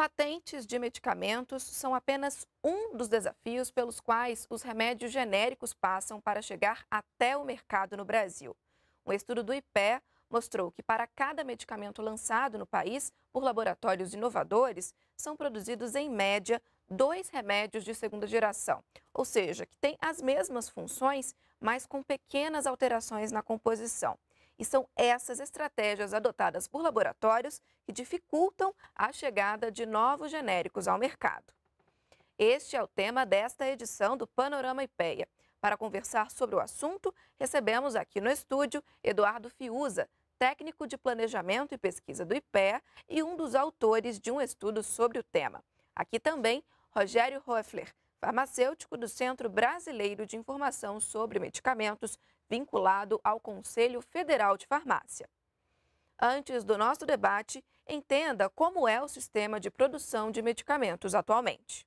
patentes de medicamentos são apenas um dos desafios pelos quais os remédios genéricos passam para chegar até o mercado no Brasil. Um estudo do IPE mostrou que para cada medicamento lançado no país por laboratórios inovadores, são produzidos em média dois remédios de segunda geração, ou seja, que têm as mesmas funções, mas com pequenas alterações na composição. E são essas estratégias adotadas por laboratórios que dificultam a chegada de novos genéricos ao mercado. Este é o tema desta edição do Panorama IPEA. Para conversar sobre o assunto, recebemos aqui no estúdio Eduardo Fiuza, técnico de planejamento e pesquisa do IPEA e um dos autores de um estudo sobre o tema. Aqui também Rogério Roeffler, farmacêutico do Centro Brasileiro de Informação sobre Medicamentos, vinculado ao Conselho Federal de Farmácia. Antes do nosso debate, entenda como é o sistema de produção de medicamentos atualmente.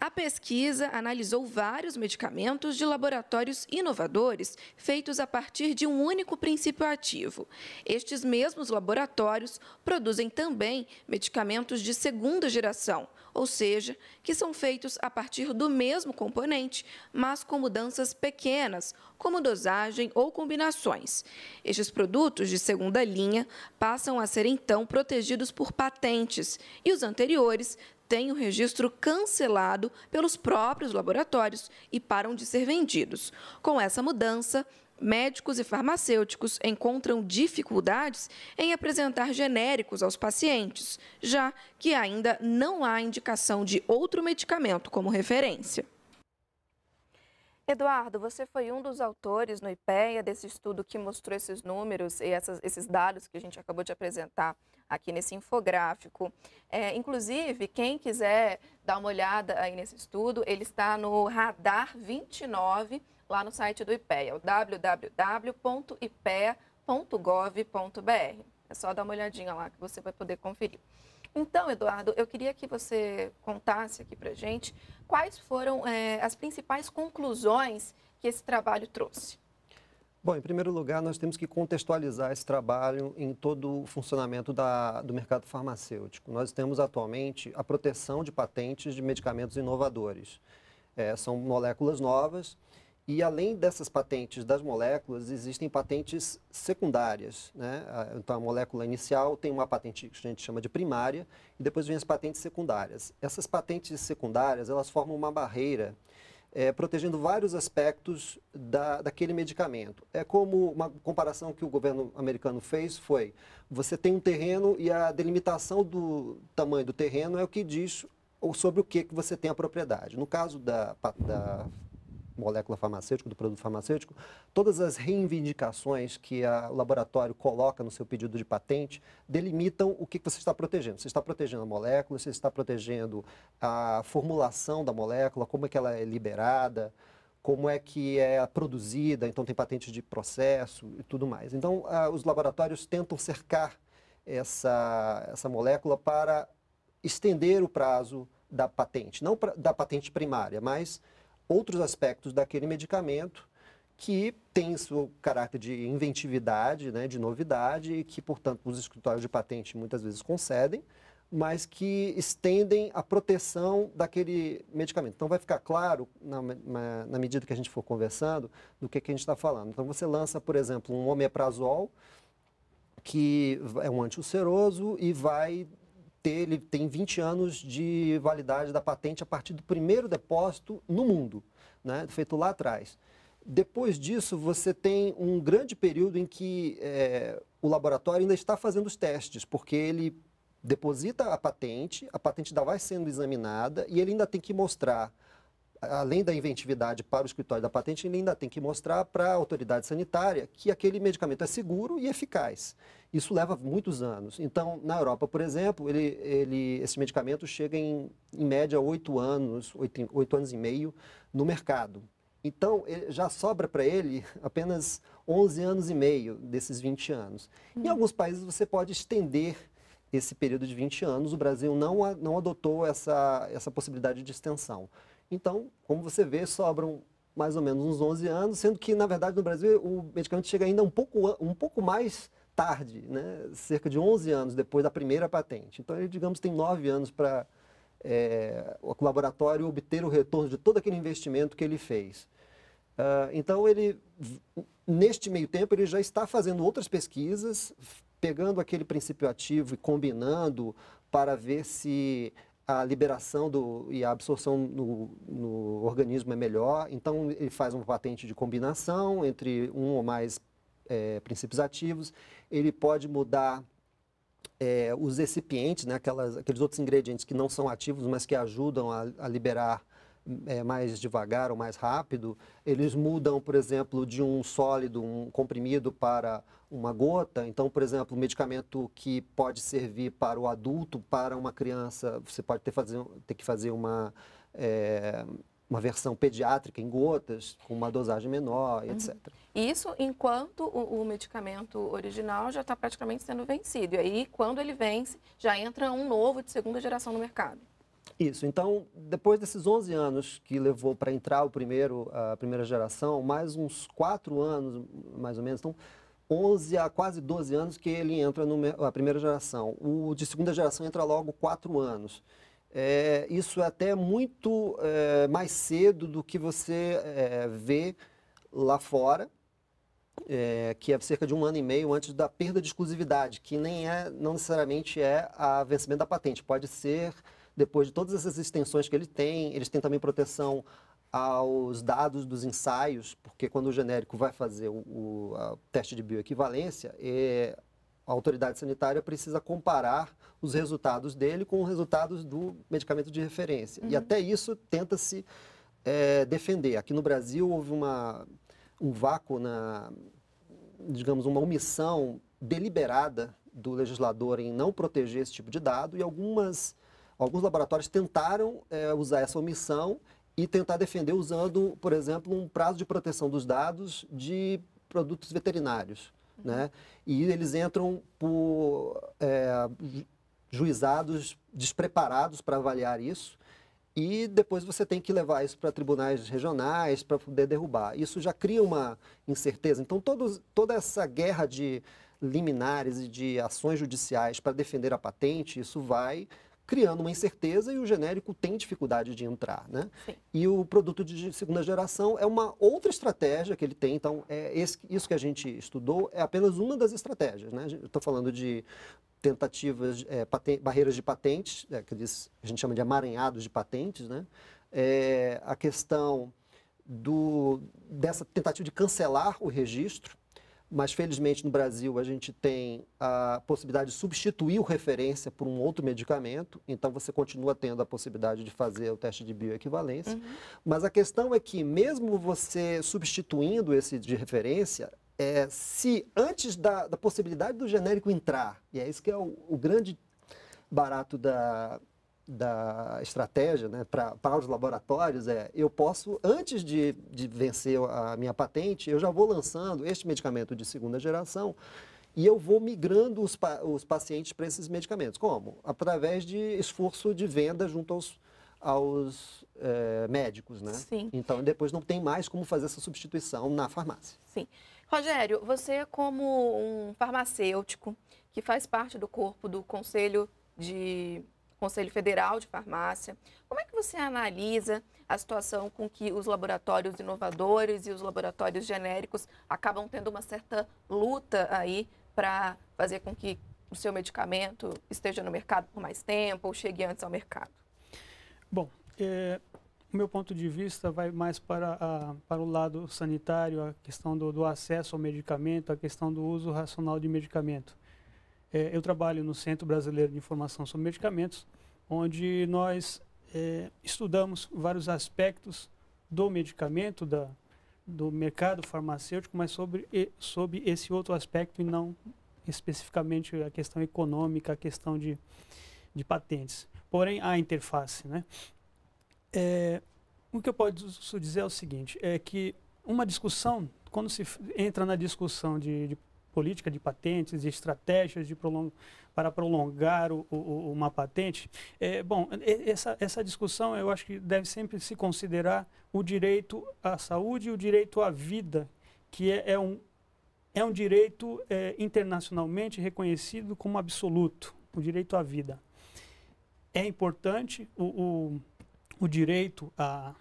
A pesquisa analisou vários medicamentos de laboratórios inovadores feitos a partir de um único princípio ativo. Estes mesmos laboratórios produzem também medicamentos de segunda geração, ou seja, que são feitos a partir do mesmo componente, mas com mudanças pequenas, como dosagem ou combinações. Estes produtos de segunda linha passam a ser então protegidos por patentes e os anteriores têm o registro cancelado pelos próprios laboratórios e param de ser vendidos. Com essa mudança, médicos e farmacêuticos encontram dificuldades em apresentar genéricos aos pacientes, já que ainda não há indicação de outro medicamento como referência. Eduardo, você foi um dos autores no IPEA desse estudo que mostrou esses números e essas, esses dados que a gente acabou de apresentar aqui nesse infográfico. É, inclusive, quem quiser dar uma olhada aí nesse estudo, ele está no Radar 29 lá no site do IPEA, o www.ipea.gov.br. É só dar uma olhadinha lá que você vai poder conferir. Então, Eduardo, eu queria que você contasse aqui para gente quais foram é, as principais conclusões que esse trabalho trouxe. Bom, em primeiro lugar, nós temos que contextualizar esse trabalho em todo o funcionamento da, do mercado farmacêutico. Nós temos atualmente a proteção de patentes de medicamentos inovadores. É, são moléculas novas e além dessas patentes das moléculas, existem patentes secundárias. Né? Então, a molécula inicial tem uma patente que a gente chama de primária e depois vem as patentes secundárias. Essas patentes secundárias, elas formam uma barreira é, protegendo vários aspectos da, daquele medicamento. É como uma comparação que o governo americano fez foi, você tem um terreno e a delimitação do tamanho do terreno é o que diz ou sobre o que, que você tem a propriedade. No caso da, da molécula farmacêutica, do produto farmacêutico, todas as reivindicações que o laboratório coloca no seu pedido de patente delimitam o que você está protegendo. Você está protegendo a molécula, você está protegendo a formulação da molécula, como é que ela é liberada, como é que é produzida, então tem patente de processo e tudo mais. Então, os laboratórios tentam cercar essa, essa molécula para estender o prazo da patente, não pra, da patente primária, mas outros aspectos daquele medicamento que tem seu caráter de inventividade, né, de novidade, e que, portanto, os escritórios de patente muitas vezes concedem, mas que estendem a proteção daquele medicamento. Então, vai ficar claro, na, na, na medida que a gente for conversando, do que, que a gente está falando. Então, você lança, por exemplo, um omeprazol, que é um antiulceroso e vai ter, ele tem 20 anos de validade da patente a partir do primeiro depósito no mundo, né, feito lá atrás. Depois disso, você tem um grande período em que é, o laboratório ainda está fazendo os testes, porque ele deposita a patente, a patente ainda vai sendo examinada e ele ainda tem que mostrar além da inventividade para o escritório da patente, ele ainda tem que mostrar para a autoridade sanitária que aquele medicamento é seguro e eficaz. Isso leva muitos anos. Então, na Europa, por exemplo, ele, ele, esse medicamento chega em, em média oito anos, oito anos e meio no mercado. Então, eh, já sobra para ele apenas 11 anos e meio desses 20 anos. Em uhum. alguns países, você pode estender esse período de 20 anos. O Brasil não, não adotou essa, essa possibilidade de extensão. Então, como você vê, sobram mais ou menos uns 11 anos, sendo que, na verdade, no Brasil, o medicamento chega ainda um pouco, um pouco mais tarde, né? cerca de 11 anos depois da primeira patente. Então, ele, digamos, tem 9 anos para é, o laboratório obter o retorno de todo aquele investimento que ele fez. Uh, então, ele, neste meio tempo, ele já está fazendo outras pesquisas, pegando aquele princípio ativo e combinando para ver se a liberação do, e a absorção no, no, organismo é melhor. Então, ele faz uma patente de combinação entre um ou mais é, princípios ativos. Ele pode mudar é, os recipientes, né, aquelas, aqueles outros ingredientes que não são ativos, mas que ajudam a, a liberar é, mais devagar ou mais rápido, eles mudam, por exemplo, de um sólido, um comprimido para uma gota. Então, por exemplo, um medicamento que pode servir para o adulto, para uma criança, você pode ter, fazer, ter que fazer uma, é, uma versão pediátrica em gotas, com uma dosagem menor, uhum. etc. Isso enquanto o, o medicamento original já está praticamente sendo vencido. E aí, quando ele vence, já entra um novo de segunda geração no mercado. Isso. Então, depois desses 11 anos que levou para entrar o primeiro, a primeira geração, mais uns 4 anos, mais ou menos, então 11 a quase 12 anos que ele entra na primeira geração. O de segunda geração entra logo 4 anos. É, isso é até muito é, mais cedo do que você é, vê lá fora, é, que é cerca de um ano e meio antes da perda de exclusividade, que nem é, não necessariamente é a vencimento da patente, pode ser depois de todas essas extensões que ele tem, eles têm também proteção aos dados dos ensaios, porque quando o genérico vai fazer o, o teste de bioequivalência, é, a autoridade sanitária precisa comparar os resultados dele com os resultados do medicamento de referência. Uhum. E até isso tenta-se é, defender. Aqui no Brasil houve uma, um vácuo na, digamos, uma omissão deliberada do legislador em não proteger esse tipo de dado e algumas alguns laboratórios tentaram é, usar essa omissão e tentar defender usando, por exemplo, um prazo de proteção dos dados de produtos veterinários. Uhum. Né? E eles entram por é, juizados despreparados para avaliar isso. E depois você tem que levar isso para tribunais regionais para poder derrubar. Isso já cria uma incerteza. Então, todos, toda essa guerra de liminares e de ações judiciais para defender a patente, isso vai criando uma incerteza e o genérico tem dificuldade de entrar, né? Sim. E o produto de segunda geração é uma outra estratégia que ele tem, então é esse, isso que a gente estudou é apenas uma das estratégias, né? Estou falando de tentativas, é, patente, barreiras de patentes, é, que a gente chama de amaranhados de patentes, né? É, a questão do, dessa tentativa de cancelar o registro, mas felizmente no Brasil a gente tem a possibilidade de substituir o referência por um outro medicamento, então você continua tendo a possibilidade de fazer o teste de bioequivalência. Uhum. Mas a questão é que, mesmo você substituindo esse de referência, é, se antes da, da possibilidade do genérico entrar, e é isso que é o, o grande barato da, da estratégia né, para os laboratórios é eu posso, antes de, de vencer a minha patente, eu já vou lançando este medicamento de segunda geração e eu vou migrando os, os pacientes para esses medicamentos. Como? Através de esforço de venda junto aos, aos é, médicos, né? Sim. Então, depois não tem mais como fazer essa substituição na farmácia. Sim. Rogério, você como um farmacêutico que faz parte do corpo do Conselho de Conselho Federal de Farmácia. Como é que você analisa a situação com que os laboratórios inovadores e os laboratórios genéricos acabam tendo uma certa luta aí para fazer com que o seu medicamento esteja no mercado por mais tempo ou chegue antes ao mercado? Bom, é, o meu ponto de vista vai mais para, a, para o lado sanitário, a questão do, do, acesso ao medicamento, a questão do uso racional de medicamento. É, eu trabalho no Centro Brasileiro de Informação sobre Medicamentos, onde nós é, estudamos vários aspectos do medicamento, da, do mercado farmacêutico, mas sobre, sobre esse outro aspecto e não especificamente a questão econômica, a questão de, de patentes. Porém, a interface. Né? É, o que eu posso dizer é o seguinte, é que uma discussão, quando se entra na discussão de, de política de patentes e estratégias de prolong... para prolongar o, o, uma patente. É, bom, essa, essa discussão eu acho que deve sempre se considerar o direito à saúde e o direito à vida, que é, é um, é um direito é, internacionalmente reconhecido como absoluto, o direito à vida. É importante o, o, o direito a,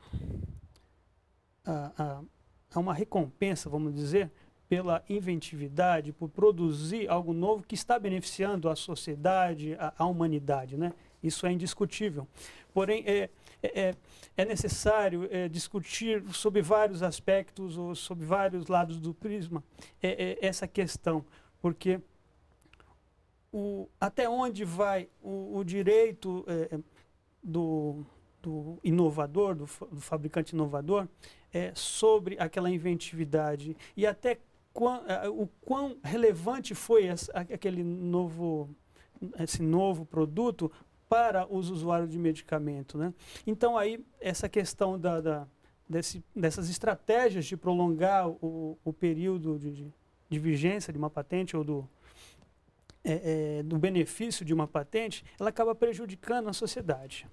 a, a, a uma recompensa, vamos dizer, pela inventividade, por produzir algo novo que está beneficiando a sociedade, a, a humanidade. Né? Isso é indiscutível. Porém, é, é, é necessário é, discutir sobre vários aspectos ou sobre vários lados do prisma é, é essa questão, porque o, até onde vai o, o direito é, é, do, do, inovador, do, do fabricante inovador, é, sobre aquela inventividade e até quão, eh, eh, o quão relevante foi essa, aquele novo, esse novo produto para os usuários de medicamento. Né? Então, aí, essa questão da, da desse, dessas estratégias de prolongar o, o período de, de, de vigência de uma patente ou do, é, é, do benefício de uma patente, ela acaba prejudicando a sociedade.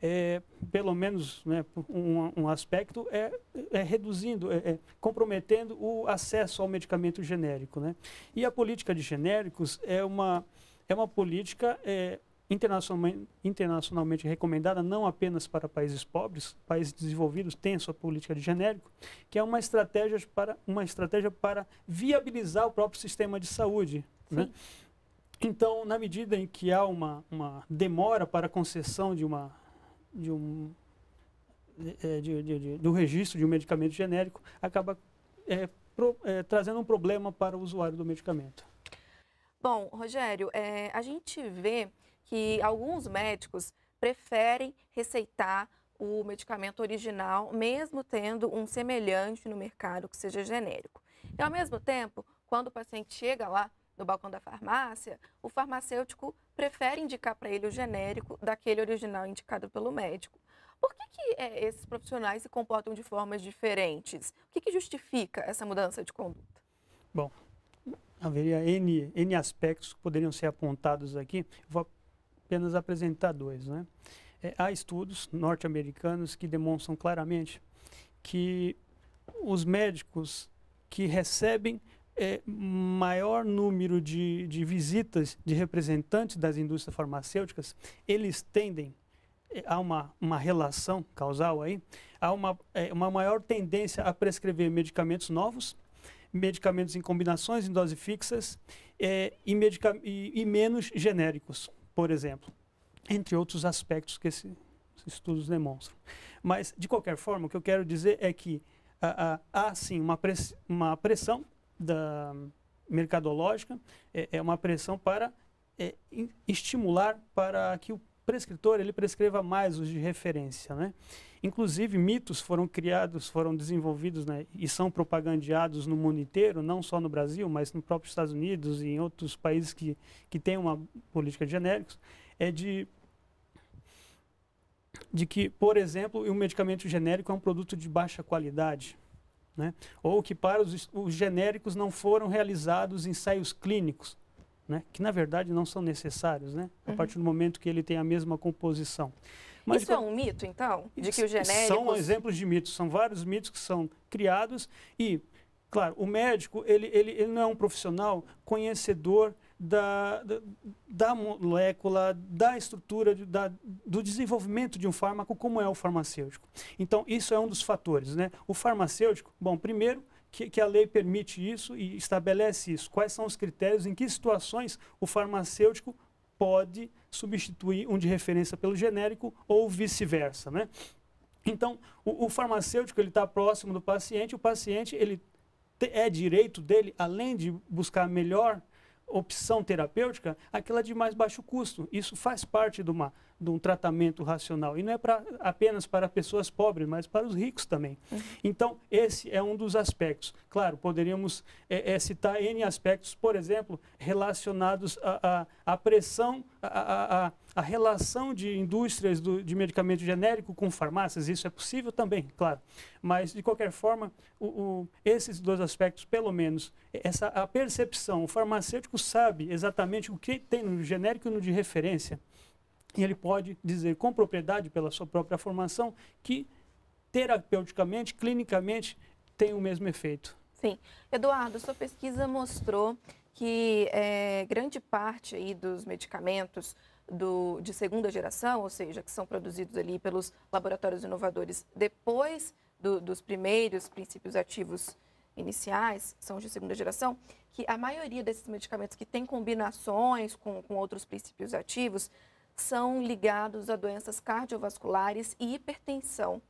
É, pelo menos né, um, um, aspecto é, é reduzindo, é, é comprometendo o acesso ao medicamento genérico. Né? E a política de genéricos é uma, é uma política internacionalmente recomendada não apenas para países pobres, países desenvolvidos têm sua política de genérico, que é uma estratégia para, uma estratégia para viabilizar o próprio sistema de saúde. Né? Sim. Né? Então, na medida em que há uma, uma demora para a concessão de uma, de um, é, de, de, de, do registro de um medicamento genérico, acaba é, pro, é, trazendo um problema para o usuário do medicamento. Bom, Rogério, é, a gente vê que alguns médicos preferem receitar o medicamento original, mesmo tendo um semelhante no mercado que seja genérico. E, ao mesmo tempo, quando o paciente chega lá no balcão da farmácia, o farmacêutico prefere indicar para ele o genérico daquele original indicado pelo médico. Por que, que é, esses profissionais se comportam de formas diferentes? O que, que justifica essa mudança de conduta? Bom, haveria N, N aspectos que poderiam ser apontados aqui. Vou apenas apresentar dois. Né? É, há estudos norte-americanos que demonstram claramente que os médicos que recebem é, maior número de, de visitas de representantes das indústrias farmacêuticas, eles tendem é, a uma, uma relação causal aí, a uma, é, uma maior tendência a prescrever medicamentos novos, medicamentos em combinações em doses fixas é, e, medica, e, e, menos genéricos, por exemplo, entre outros aspectos que esse, esses estudos demonstram. Mas, de qualquer forma, o que eu quero dizer é que ah, ah, há sim uma, press, uma pressão da mercadológica é, é uma pressão para é, estimular para que o prescritor ele prescreva mais os de referência, né? Inclusive mitos foram criados, foram desenvolvidos, né, e são propagandeados no mundo inteiro, não só no Brasil, mas no próprio Estados Unidos e em outros países que que têm uma política de genéricos, é de de que, por exemplo, um medicamento genérico é um produto de baixa qualidade. Né? Ou que para os, os genéricos não foram realizados ensaios clínicos, né? que na verdade não são necessários, né? a uhum. partir do momento que ele tem a mesma composição. Mas, Isso é um mito, então? De que o genérico. São exemplos de mitos, são vários mitos que são criados e, claro, o médico ele, ele, ele não é um profissional conhecedor da, da, da molécula, da estrutura, da, do desenvolvimento de um fármaco, como é o farmacêutico. Então, isso é um dos fatores. Né? O farmacêutico, bom, primeiro, que, que, a lei permite isso e estabelece isso. Quais são os critérios, em que situações o farmacêutico pode substituir um de referência pelo genérico ou vice-versa, né? Então, o, o farmacêutico ele está próximo do paciente, o paciente ele te, é direito dele, além de buscar melhor opção terapêutica, aquela é de mais baixo custo. Isso faz parte de uma de um tratamento racional. E não é pra, apenas para pessoas pobres, mas para os ricos também. Uhum. Então, esse é um dos aspectos. Claro, poderíamos é, é, citar N aspectos, por exemplo, relacionados à a, a, a, pressão, à a, relação de indústrias do, de medicamento genérico com farmácias. Isso é possível também, claro. Mas, de qualquer forma, o, o, esses dois aspectos, pelo menos, essa, a percepção, o farmacêutico sabe exatamente o que tem no genérico e no de referência. E ele pode dizer com propriedade, pela sua própria formação, que terapeuticamente, clinicamente, tem o mesmo efeito. Sim. Eduardo, sua pesquisa mostrou que é, grande parte aí dos medicamentos do, de segunda geração, ou seja, que são produzidos ali pelos laboratórios inovadores depois do, dos primeiros princípios ativos iniciais, são de segunda geração, que a maioria desses medicamentos que tem combinações com, com outros princípios ativos são ligados a doenças cardiovasculares e hipertensão. O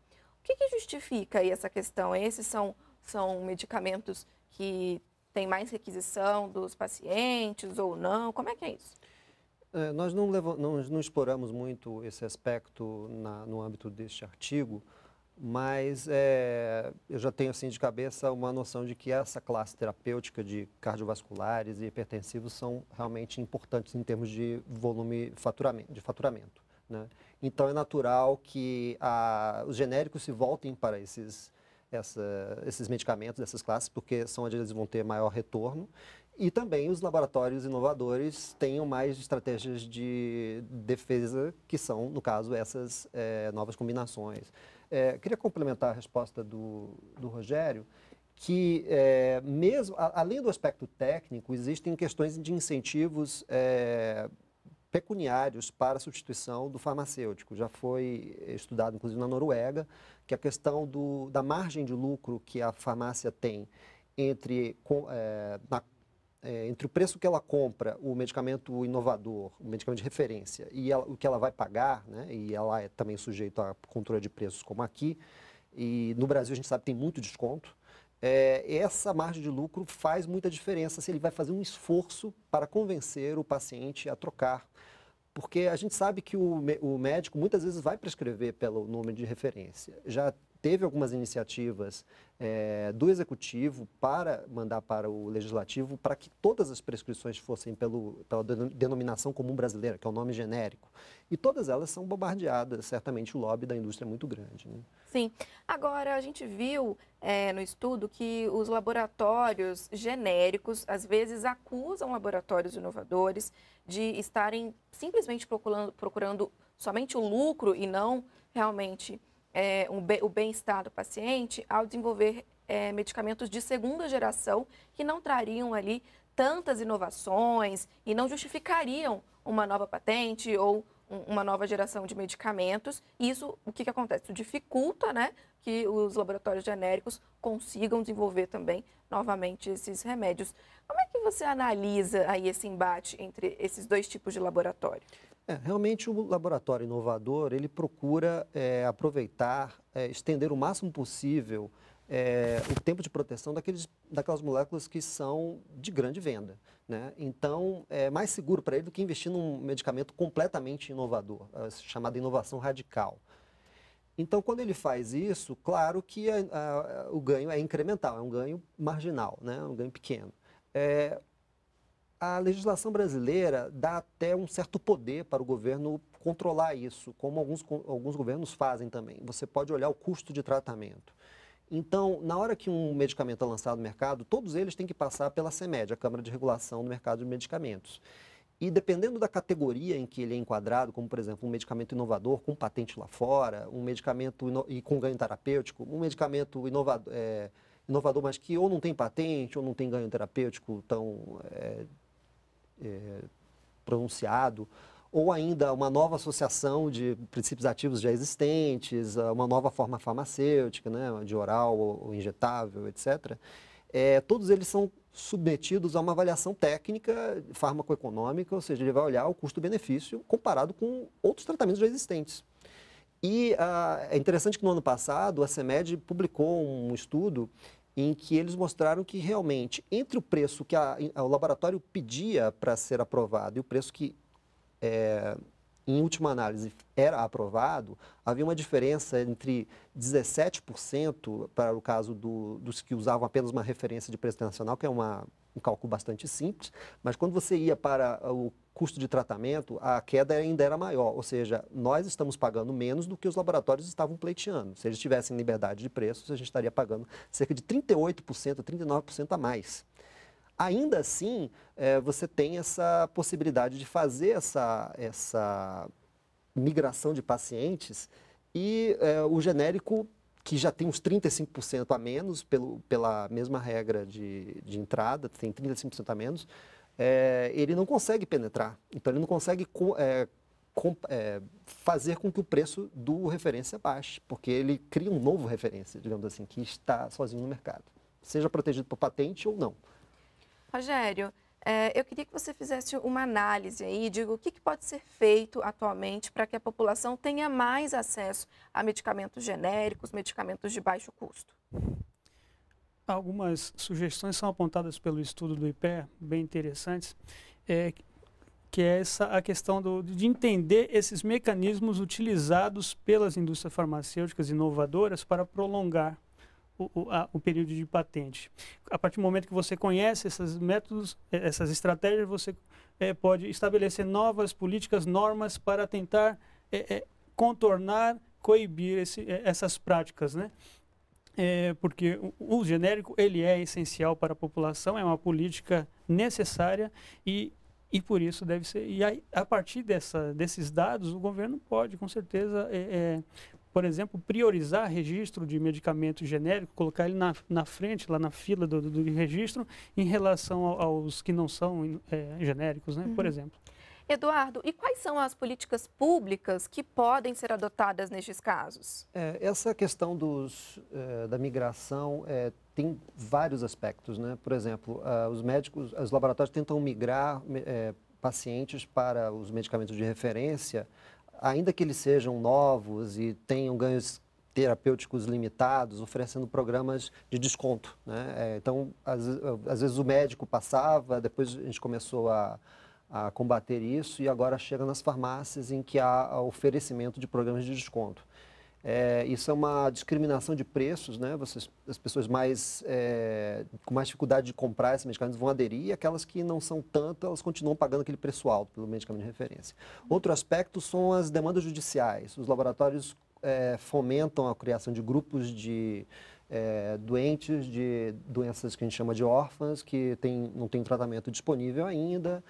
que, que justifica essa questão? Esses são, são medicamentos que têm mais requisição dos pacientes ou não? Como é que é isso? É, nós não, não, não, exploramos muito esse aspecto na, no âmbito deste artigo, mas é, eu já tenho assim de cabeça uma noção de que essa classe terapêutica de cardiovasculares e hipertensivos são realmente importantes em termos de volume faturamento, de faturamento. Né? Então é natural que a, os genéricos se voltem para esses, essa, esses medicamentos dessas classes, porque são onde eles vão ter maior retorno. E também os laboratórios inovadores tenham mais estratégias de defesa, que são, no caso, essas é, novas combinações. É, queria complementar a resposta do, do Rogério, que é, mesmo a, além do aspecto técnico, existem questões de incentivos é, pecuniários para a substituição do farmacêutico. Já foi estudado, inclusive, na Noruega, que a questão do, da margem de lucro que a farmácia tem entre com, é, na é, entre o preço que ela compra o medicamento inovador, o medicamento de referência, e ela, o que ela vai pagar, né, e ela é também sujeita a controle de preços como aqui, e no Brasil a gente sabe que tem muito desconto, é, essa margem de lucro faz muita diferença se ele vai fazer um esforço para convencer o paciente a trocar. Porque a gente sabe que o, o médico muitas vezes vai prescrever pelo nome de referência. Já teve algumas iniciativas é, do Executivo para mandar para o Legislativo para que todas as prescrições fossem pelo, pela denominação comum brasileira, que é o nome genérico. E todas elas são bombardeadas, certamente o lobby da indústria é muito grande. Né? Sim. Agora, a gente viu é, no estudo que os laboratórios genéricos, às vezes, acusam laboratórios inovadores de estarem simplesmente procurando, procurando somente o lucro e não realmente é, um, o bem-estar do paciente ao desenvolver é, medicamentos de segunda geração que não trariam ali tantas inovações e não justificariam uma nova patente ou uma nova geração de medicamentos. Isso, o que, que acontece? Isso dificulta né, que os laboratórios genéricos consigam desenvolver também novamente esses remédios. Como é que você analisa aí esse embate entre esses dois tipos de laboratório? É, realmente o laboratório inovador ele procura é, aproveitar, é, estender o máximo possível é, o tempo de proteção daqueles, daquelas moléculas que são de grande venda. Né? Então, é mais seguro para ele do que investir num medicamento completamente inovador, ah, chamado inovação radical. Então, quando ele faz isso, claro que a, a, o ganho é incremental, é um ganho marginal, né? É um ganho pequeno. É, a legislação brasileira dá até um certo poder para o governo controlar isso, como alguns, alguns governos fazem também. Você pode olhar o custo de tratamento. Então, na hora que um medicamento é lançado no mercado, todos eles têm que passar pela CEMED, a Câmara de Regulação do Mercado de Medicamentos. E dependendo da categoria em que ele é enquadrado, como por exemplo um medicamento inovador com patente lá fora, um medicamento e com ganho terapêutico, um medicamento inovador, é, inovador, mas que ou não tem patente ou não tem ganho terapêutico tão é, é, pronunciado, ou ainda uma nova associação de princípios ativos já existentes, ah, uma nova forma farmacêutica, né, de oral ou injetável, etc., é, todos eles são submetidos a uma avaliação técnica, farmacoeconômica, ou seja, ele vai olhar o custo-benefício comparado com outros tratamentos já existentes. E ah, é interessante que no ano passado a CEMED publicou um estudo em que eles mostraram que realmente entre o preço que a, a, o laboratório pedia para ser aprovado e o preço que é, em última análise, era aprovado, havia uma diferença entre 17% para o caso do, dos que usavam apenas uma referência de preço internacional, que é uma, um cálculo bastante simples, mas quando você ia para ah, o custo de tratamento, a queda ainda era maior, ou seja, nós estamos pagando menos do que os laboratórios estavam pleiteando. Se eles tivessem liberdade de preços, a gente estaria pagando cerca de 38%, 39% a mais ainda assim é, você tem essa possibilidade de fazer essa, essa migração de pacientes e é, o genérico que já tem uns 35% a menos pelo, pela mesma regra de, de entrada, tem 35% a menos, é, ele não consegue penetrar. Então ele não consegue co, com, fazer com que o preço do referência baixe, porque ele cria um novo referência, digamos assim, que está sozinho no mercado, seja protegido por patente ou não. Rogério, é, eu queria que você fizesse uma análise aí, digo, o que, pode ser feito atualmente para que a população tenha mais acesso a medicamentos genéricos, medicamentos de baixo custo? Algumas sugestões são apontadas pelo estudo do IPER, bem interessantes, é, que é essa a questão do, de entender esses mecanismos utilizados pelas indústrias farmacêuticas inovadoras para prolongar o, a, o, período de patente. A partir do momento que você conhece esses métodos, é, essas estratégias, você é, pode estabelecer novas políticas, normas para tentar é, é, contornar, coibir esse, é, essas práticas, né? É, porque o, o genérico ele é essencial para a população, é uma política necessária e e por isso deve ser. E aí, a partir dessa, desses dados, o governo pode, com certeza, é, é, por exemplo, priorizar registro de medicamento genérico, colocar ele na, na frente, lá na fila do, do, do registro, em relação ao, aos que não são é, genéricos, né, uhum. por exemplo. Eduardo, e quais são as políticas públicas que podem ser adotadas nestes casos? É, essa questão dos, é, da migração é, tem vários aspectos, né? Por exemplo, os médicos, os laboratórios tentam migrar é, pacientes para os medicamentos de referência ainda que eles sejam novos e tenham ganhos terapêuticos limitados, oferecendo programas de desconto. Né? É, então, às, às, vezes o médico passava, depois a gente começou a, a combater isso e agora chega nas farmácias em que há oferecimento de programas de desconto. É, isso é uma discriminação de preços, né? Vocês, as pessoas mais é, com mais dificuldade de comprar esses medicamentos vão aderir e aquelas que não são tanto, elas continuam pagando aquele preço alto pelo medicamento de referência. Outro aspecto são as demandas judiciais. Os laboratórios é, fomentam a criação de grupos de é, doentes de doenças que a gente chama de órfãs, que tem, não tem tratamento disponível ainda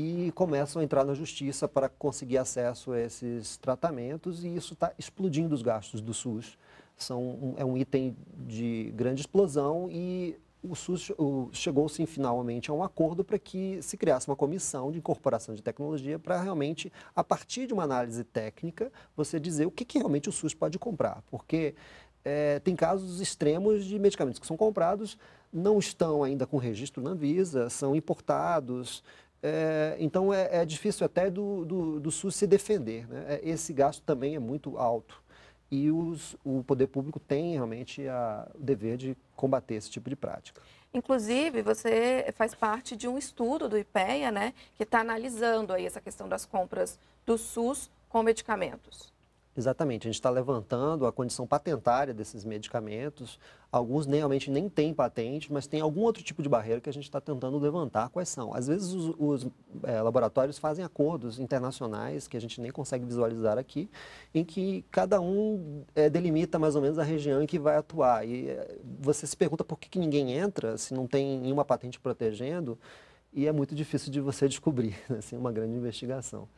e começam a entrar na justiça para conseguir acesso a esses tratamentos e isso está explodindo os gastos do SUS. São, um, é um item de grande explosão e o SUS chegou-se finalmente a um acordo para que se criasse uma comissão de incorporação de tecnologia para realmente, a partir de uma análise técnica, você dizer o que, que realmente o SUS pode comprar. Porque é, tem casos extremos de medicamentos que são comprados, não estão ainda com registro na Visa, são importados, é, então é, é, difícil até do, do, do, SUS se defender. Né? É, esse gasto também é muito alto. E os, o poder público tem realmente a, o dever de combater esse tipo de prática. Inclusive, você faz parte de um estudo do IPEA, né, que está analisando aí essa questão das compras do SUS com medicamentos. Exatamente, a gente está levantando a condição patentária desses medicamentos. Alguns realmente nem têm patente, mas tem algum outro tipo de barreira que a gente está tentando levantar. Quais são? Às vezes os, os é, laboratórios fazem acordos internacionais que a gente nem consegue visualizar aqui, em que cada um é, delimita mais ou menos a região em que vai atuar. E é, você se pergunta por que, que ninguém entra se não tem nenhuma patente protegendo, e é muito difícil de você descobrir, né, assim, uma grande investigação.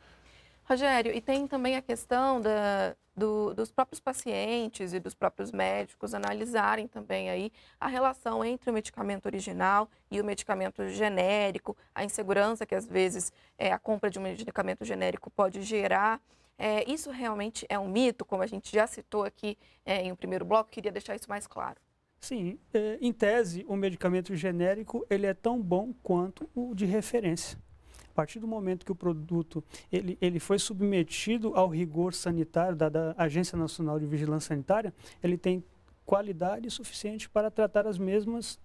Rogério, e tem também a questão da, do, dos próprios pacientes e dos próprios médicos analisarem também aí a relação entre o medicamento original e o medicamento genérico, a insegurança que às vezes é, a compra de um medicamento genérico pode gerar. É, isso realmente é um mito, como a gente já citou aqui é, em um primeiro bloco, queria deixar isso mais claro. Sim, é, em tese, o medicamento genérico ele é tão bom quanto o de referência. A partir do momento que o produto ele, ele foi submetido ao rigor sanitário da, da Agência Nacional de Vigilância Sanitária, ele tem qualidade suficiente para tratar as mesmas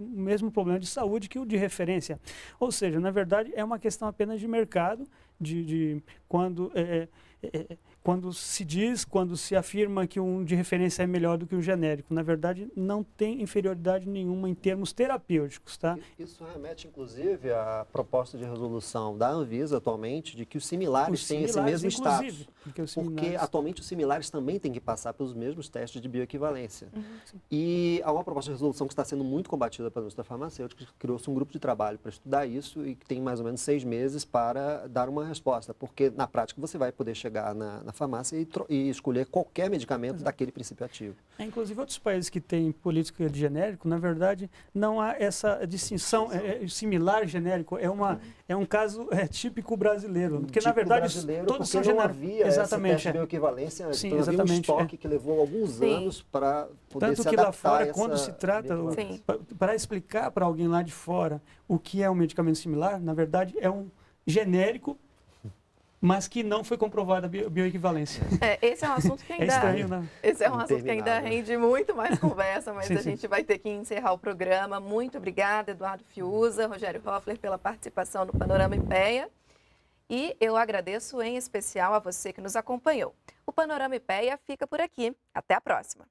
mesmo problema de saúde que o de referência. Ou seja, na verdade, é uma questão apenas de mercado, de, de quando é, é, é quando se diz, quando se afirma que um de referência é melhor do que o genérico. Na verdade, não tem inferioridade nenhuma em termos terapêuticos. Tá? Isso remete, inclusive, à proposta de resolução da Anvisa atualmente de que os similares os têm esse mesmo status. Porque, similares... porque, atualmente os similares também têm que passar pelos mesmos testes de bioequivalência. Uhum, e há uma proposta de resolução que está sendo muito combatida pela indústria farmacêutica, que criou-se um grupo de trabalho para estudar isso e que tem mais ou menos seis meses para dar uma resposta. Porque, na prática, você vai poder chegar na, na farmácia e, e escolher qualquer medicamento Exato. daquele princípio ativo. É, inclusive, outros países que têm política de genérico, na verdade, não há essa distinção é, é similar genérico. É, uma, é um caso é, típico brasileiro. Porque, típico na verdade, todos são genéricos. Exatamente. Essa é. bioequivalência, Sim, então, exatamente. um estoque é. que levou alguns Sim. anos para poder Tanto se que lá fora, quando se trata, para explicar para alguém lá de fora o que é um medicamento similar, na verdade, é um genérico mas que não foi comprovada a bioequivalência. É, esse é um assunto que é ainda, é estranho, né? esse é um assunto que ainda rende muito mais conversa, mas sim, a gente vai ter que encerrar o programa. Muito obrigada, Eduardo Fiuza, Rogério Hoffler, pela participação no Panorama IPEA. E eu agradeço em especial a você que nos acompanhou. O Panorama IPEA fica por aqui. Até a próxima.